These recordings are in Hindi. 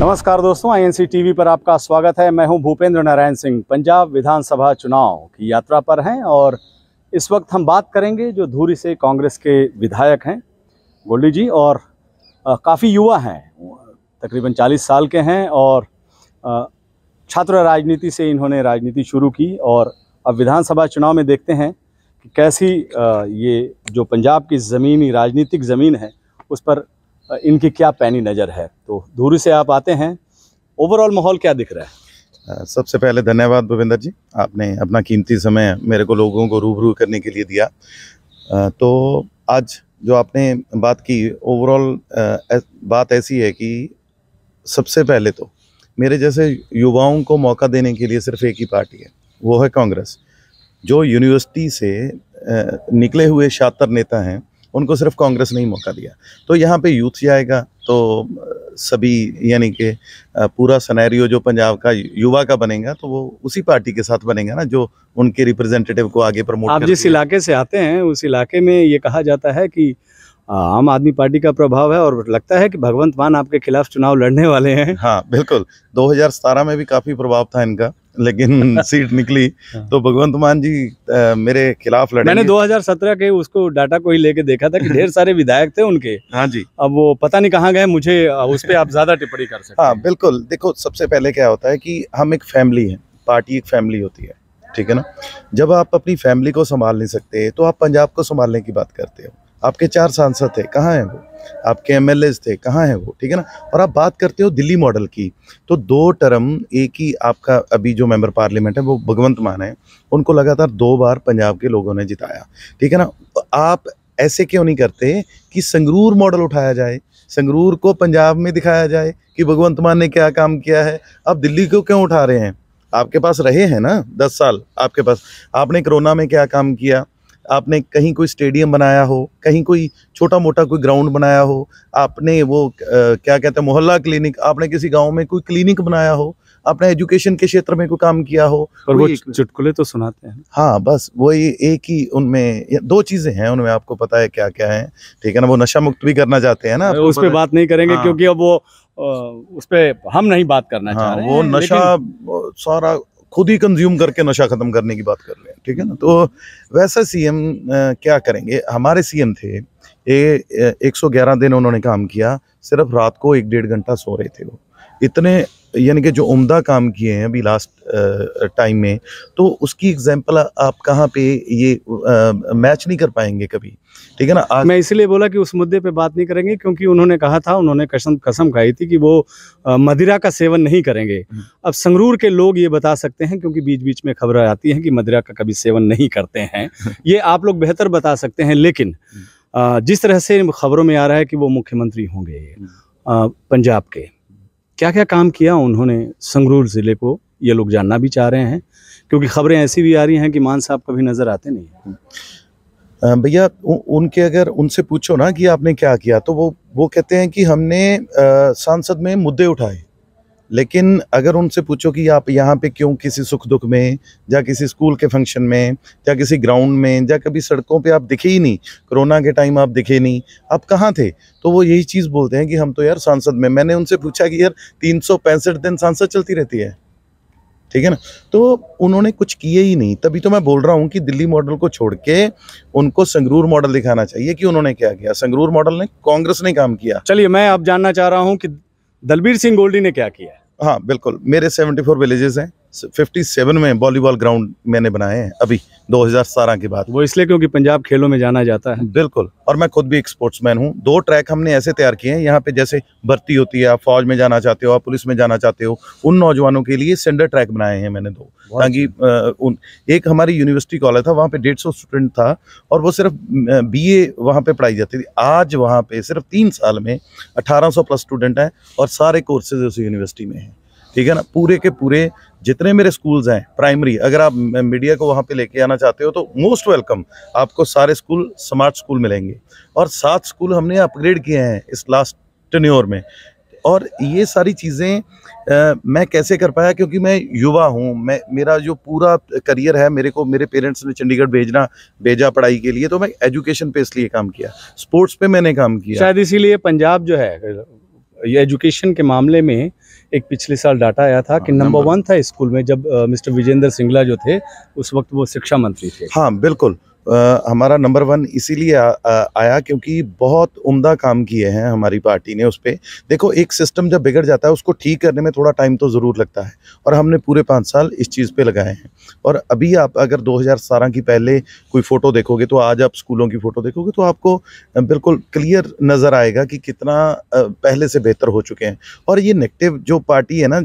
नमस्कार दोस्तों आईएनसी टीवी पर आपका स्वागत है मैं हूं भूपेंद्र नारायण सिंह पंजाब विधानसभा चुनाव की यात्रा पर हैं और इस वक्त हम बात करेंगे जो धूरी से कांग्रेस के विधायक हैं गोल्डी जी और काफ़ी युवा हैं तकरीबन 40 साल के हैं और छात्र राजनीति से इन्होंने राजनीति शुरू की और अब विधानसभा चुनाव में देखते हैं कि कैसी ये जो पंजाब की ज़मीनी राजनीतिक ज़मीन है उस पर इनकी क्या पैनी नज़र है तो धूरी से आप आते हैं ओवरऑल माहौल क्या दिख रहा है सबसे पहले धन्यवाद भूपिंदर जी आपने अपना कीमती समय मेरे को लोगों को रूबरू करने के लिए दिया तो आज जो आपने बात की ओवरऑल बात ऐसी है कि सबसे पहले तो मेरे जैसे युवाओं को मौका देने के लिए सिर्फ एक ही पार्टी है वो है कांग्रेस जो यूनिवर्सिटी से निकले हुए छात्र नेता हैं उनको सिर्फ कांग्रेस ने ही मौका दिया तो यहाँ पे यूथ जाएगा तो सभी यानी कि पूरा सनैरियो जो पंजाब का युवा का बनेगा तो वो उसी पार्टी के साथ बनेगा ना जो उनके रिप्रेजेंटेटिव को आगे प्रमोट आप जिस इलाके से आते हैं उस इलाके में ये कहा जाता है कि आम आदमी पार्टी का प्रभाव है और लगता है कि भगवंत मान आपके खिलाफ चुनाव लड़ने वाले हैं हाँ बिल्कुल 2017 में भी काफ़ी प्रभाव था इनका लेकिन सीट निकली हाँ। तो भगवंत मान जी आ, मेरे खिलाफ लड़े मैंने 2017 के उसको डाटा को ही लेके देखा था कि ढेर सारे विधायक थे उनके हाँ जी अब वो पता नहीं कहाँ गए मुझे उस पर आप ज्यादा टिप्पणी कर सकते हाँ बिल्कुल देखो सबसे पहले क्या होता है कि हम एक फैमिली है पार्टी एक फैमिली होती है ठीक है ना जब आप अपनी फैमिली को संभाल नहीं सकते तो आप पंजाब को संभालने की बात करते हो आपके चार सांसद थे कहाँ हैं वो आपके एम थे कहाँ हैं वो ठीक है ना और आप बात करते हो दिल्ली मॉडल की तो दो टर्म एक ही आपका अभी जो मेंबर पार्लियामेंट है वो भगवंत मान है उनको लगातार दो बार पंजाब के लोगों ने जिताया ठीक है ना आप ऐसे क्यों नहीं करते कि संगरूर मॉडल उठाया जाए संगरूर को पंजाब में दिखाया जाए कि भगवंत मान ने क्या काम किया है आप दिल्ली को क्यों उठा रहे हैं आपके पास रहे हैं ना दस साल आपके पास आपने कोरोना में क्या काम किया आपने कहीं कोई स्टेडियम बनाया हो कहीं कोई छोटा मोटा कोई ग्राउंड बनाया हो आपने वो क्या कहते हैं मोहल्ला क्लिनिक आपने किसी गांव में कोई क्लिनिक बनाया हो आपने एजुकेशन के क्षेत्र में कोई काम किया हो पर वो चुटकुले तो सुनाते हैं हाँ बस वही एक ही उनमें दो चीजें हैं उनमें आपको पता है क्या क्या है ठीक है ना वो नशा मुक्त भी करना चाहते हैं ना उस पर बात नहीं करेंगे हाँ। क्योंकि अब वो उस पर हम नहीं बात करना हाँ, चाह रहे वो नशा सारा खुद ही कंज्यूम करके नशा ख़त्म करने की बात कर रहे हैं ठीक है ना तो वैसा सीएम क्या करेंगे हमारे सीएम थे ये 111 दिन उन्होंने काम किया सिर्फ रात को एक डेढ़ घंटा सो रहे थे वो इतने यानी कि जो उम्दा काम किए हैं अभी लास्ट टाइम में तो उसकी एग्जांपल आप कहाँ पे ये आ, मैच नहीं कर पाएंगे कभी ठीक है ना आज मैं इसलिए बोला कि उस मुद्दे पे बात नहीं करेंगे क्योंकि उन्होंने कहा था उन्होंने कसम कसम खाई थी कि वो आ, मदिरा का सेवन नहीं करेंगे हम्म। अब संगरूर के लोग ये बता सकते हैं क्योंकि बीच बीच में खबरें आती हैं कि मदिरा का कभी सेवन नहीं करते हैं ये आप लोग बेहतर बता सकते हैं लेकिन हम्म। जिस तरह से खबरों में आ रहा है कि वो मुख्यमंत्री होंगे हम्म। पंजाब के क्या क्या काम किया उन्होंने संगरूर ज़िले को ये लोग जानना भी चाह रहे हैं क्योंकि खबरें ऐसी भी आ रही हैं कि मान साहब कभी नज़र आते नहीं हम्म। भैया उनके अगर उनसे पूछो ना कि आपने क्या किया तो वो वो कहते हैं कि हमने सांसद में मुद्दे उठाए लेकिन अगर उनसे पूछो कि आप यहाँ पे क्यों किसी सुख दुख में या किसी स्कूल के फंक्शन में या किसी ग्राउंड में या कभी सड़कों पे आप दिखे ही नहीं कोरोना के टाइम आप दिखे नहीं आप कहाँ थे तो वो यही चीज़ बोलते हैं कि हम तो यार सांसद में मैंने उनसे पूछा कि यार तीन दिन सांसद चलती रहती है ठीक है ना तो उन्होंने कुछ किए ही नहीं तभी तो मैं बोल रहा हूँ कि दिल्ली मॉडल को छोड़ के उनको संगरूर मॉडल दिखाना चाहिए कि उन्होंने क्या किया संगरूर मॉडल ने कांग्रेस ने काम किया चलिए मैं अब जानना चाह रहा हूँ कि दलबीर सिंह गोल्डी ने क्या किया हाँ बिल्कुल मेरे 74 विलेजेस हैं 57 में वॉलीबॉल ग्राउंड मैंने बनाए हैं अभी 2017 के बाद वो इसलिए क्योंकि पंजाब खेलों में जाना जाता है बिल्कुल और मैं खुद भी एक स्पोर्ट्समैन हूँ दो ट्रैक हमने ऐसे तैयार किए हैं यहाँ पे जैसे भर्ती होती है आप फौज में जाना चाहते हो आप पुलिस में जाना चाहते हो उन नौजवानों के लिए सेंडर ट्रैक बनाए हैं मैंने दो ताकि उन एक हमारी यूनिवर्सिटी कॉलेज था वहाँ पे डेढ़ स्टूडेंट था और वो सिर्फ बी ए वहाँ पर पढ़ाई जाती थी आज वहाँ पर सिर्फ तीन साल में अठारह प्लस स्टूडेंट हैं और सारे कोर्सेज उस यूनिवर्सिटी में हैं ठीक है ना पूरे के पूरे जितने मेरे स्कूल्स हैं प्राइमरी अगर आप मीडिया को वहाँ पे लेके आना चाहते हो तो मोस्ट वेलकम आपको सारे स्कूल स्मार्ट स्कूल मिलेंगे और सात स्कूल हमने अपग्रेड किए हैं इस लास्ट टन्योर में और ये सारी चीज़ें मैं कैसे कर पाया क्योंकि मैं युवा हूँ मैं मेरा जो पूरा करियर है मेरे को मेरे पेरेंट्स ने चंडीगढ़ भेजना भेजा पढ़ाई के लिए तो मैं एजुकेशन पे इसलिए काम किया स्पोर्ट्स पे मैंने काम किया शायद इसीलिए पंजाब जो है ये एजुकेशन के मामले में एक पिछले साल डाटा आया था हाँ, कि नंबर वन था स्कूल में जब मिस्टर विजेंद्र सिंगला जो थे उस वक्त वो शिक्षा मंत्री थे हाँ बिल्कुल आ, हमारा नंबर वन इसीलिए आया क्योंकि बहुत उम्दा काम किए हैं हमारी पार्टी ने उस पर देखो एक सिस्टम जब बिगड़ जाता है उसको ठीक करने में थोड़ा टाइम तो ज़रूर लगता है और हमने पूरे पाँच साल इस चीज़ पे लगाए हैं और अभी आप अगर 2017 की पहले कोई फ़ोटो देखोगे तो आज आप स्कूलों की फ़ोटो देखोगे तो आपको बिल्कुल क्लियर नज़र आएगा कि कितना पहले से बेहतर हो चुके हैं और ये नेगेटिव जो पार्टी है ना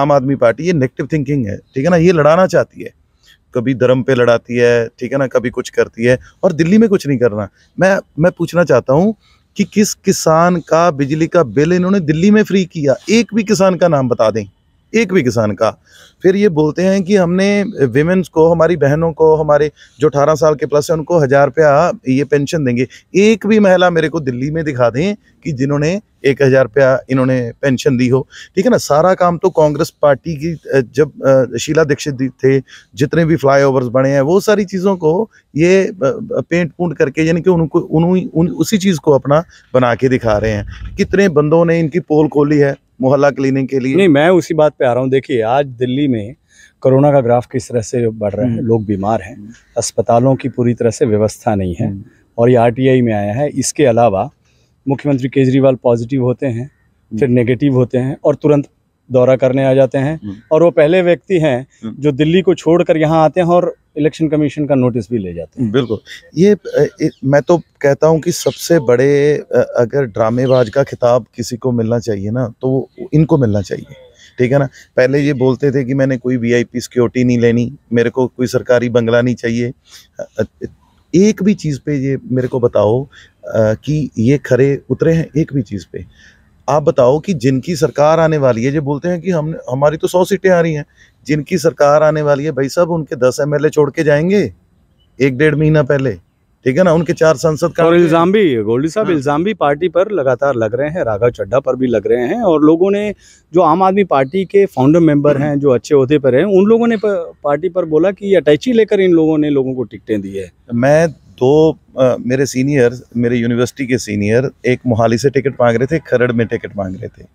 आम आदमी पार्टी ये नेगेटिव थिंकिंग है ठीक है ना ये लड़ाना चाहती है कभी धर्म पे लड़ाती है ठीक है ना कभी कुछ करती है और दिल्ली में कुछ नहीं करना मैं मैं पूछना चाहता हूँ कि किस किसान का बिजली का बिल इन्होंने दिल्ली में फ्री किया एक भी किसान का नाम बता दें एक भी किसान का फिर ये बोलते हैं कि हमने विमेंस को हमारी बहनों को हमारे जो अठारह साल के प्लस हैं उनको हज़ार रुपया ये पेंशन देंगे एक भी महिला मेरे को दिल्ली में दिखा दें कि जिन्होंने एक हज़ार रुपया इन्होंने पेंशन दी हो ठीक है ना सारा काम तो कांग्रेस पार्टी की जब शीला दीक्षित थे जितने भी फ्लाई ओवर्स बने हैं वो सारी चीज़ों को ये पेंट पूंट करके यानी कि उनको उन, उन उसी चीज़ को अपना बना के दिखा रहे हैं कितने बंदों ने इनकी पोल खोली है मोहल्ला क्लिनिक के लिए नहीं मैं उसी बात पे आ रहा हूँ देखिए आज दिल्ली में कोरोना का ग्राफ किस तरह से बढ़ रहा है हम्म। लोग बीमार हैं हम्म। अस्पतालों की पूरी तरह से व्यवस्था नहीं है हम्म। और ये आरटीआई में आया है इसके अलावा मुख्यमंत्री केजरीवाल पॉजिटिव होते हैं फिर नेगेटिव होते हैं और तुरंत दौरा करने आ जाते हैं और वो पहले व्यक्ति हैं जो दिल्ली को छोड़कर यहाँ आते हैं और इलेक्शन कमीशन का नोटिस भी ले जाते हैं बिल्कुल ये मैं तो कहता हूँ कि सबसे बड़े अगर ड्रामेबाज का खिताब किसी को मिलना चाहिए ना तो इनको मिलना चाहिए ठीक है ना पहले ये बोलते थे कि मैंने कोई वीआईपी सिक्योरिटी नहीं लेनी मेरे को कोई सरकारी बंगला नहीं चाहिए एक भी चीज़ पे ये मेरे को बताओ आ, कि ये खरे उतरे हैं एक भी चीज़ पे आप बताओ कि जिनकी सरकार आने वाली है जो बोलते हैं कि हम हमारी तो सौ सीटें आ रही हैं जिनकी सरकार आने वाली है भाई साहब उनके दस एम छोड़ के जाएंगे एक डेढ़ महीना पहले ठीक है ना उनके चार सांसद का और इल्जाम भी गोल्डी साहब हाँ। इल्जाम भी पार्टी पर लगातार लग रहे हैं राघव चड्डा पर भी लग रहे हैं और लोगों ने जो आम आदमी पार्टी के फाउंडर मेंबर हम्म। हैं जो अच्छे होते पर हैं उन लोगों ने पार्टी पर बोला कि अटैची लेकर इन लोगों ने लोगों को टिकटें दी है मैं तो आ, मेरे सीनियर मेरे यूनिवर्सिटी के सीनियर एक मोहाली से टिकट मांग रहे थे खरड़ में टिकट मांग रहे थे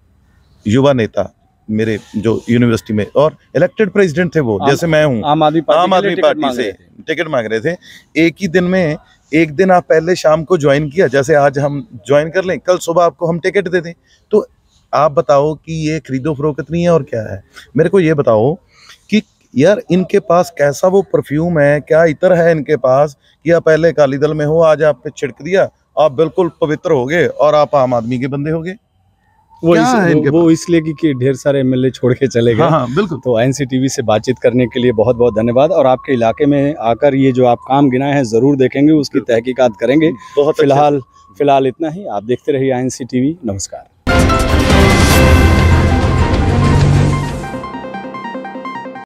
युवा नेता मेरे जो यूनिवर्सिटी में और इलेक्टेड प्रेसिडेंट थे वो आम, जैसे मैं हूँ आम आदमी आम आदमी पार्टी से टिकट मांग रहे थे एक ही दिन में एक दिन आप पहले शाम को ज्वाइन किया जैसे आज हम ज्वाइन कर लें कल सुबह आपको हम टिकट दे दें तो आप बताओ कि ये खरीदो फरोख्त नहीं है और क्या है मेरे को ये बताओ यार इनके पास कैसा वो परफ्यूम है क्या इतर है इनके पास कि आप पहले अकाली दल में हो आज आप छिड़क दिया आप बिल्कुल पवित्र हो गए और आप आम आदमी के बंदे हो गए वो इस, है इनके वो इसलिए कि ढेर सारे एमएलए छोड़ के चले गए हाँ, हाँ बिल्कुल तो एनसीटीवी से बातचीत करने के लिए बहुत बहुत धन्यवाद और आपके इलाके में आकर ये जो आप काम गिनाए हैं ज़रूर देखेंगे उसकी तहकीकात करेंगे बहुत फिलहाल फिलहाल इतना ही आप देखते रहिए एन नमस्कार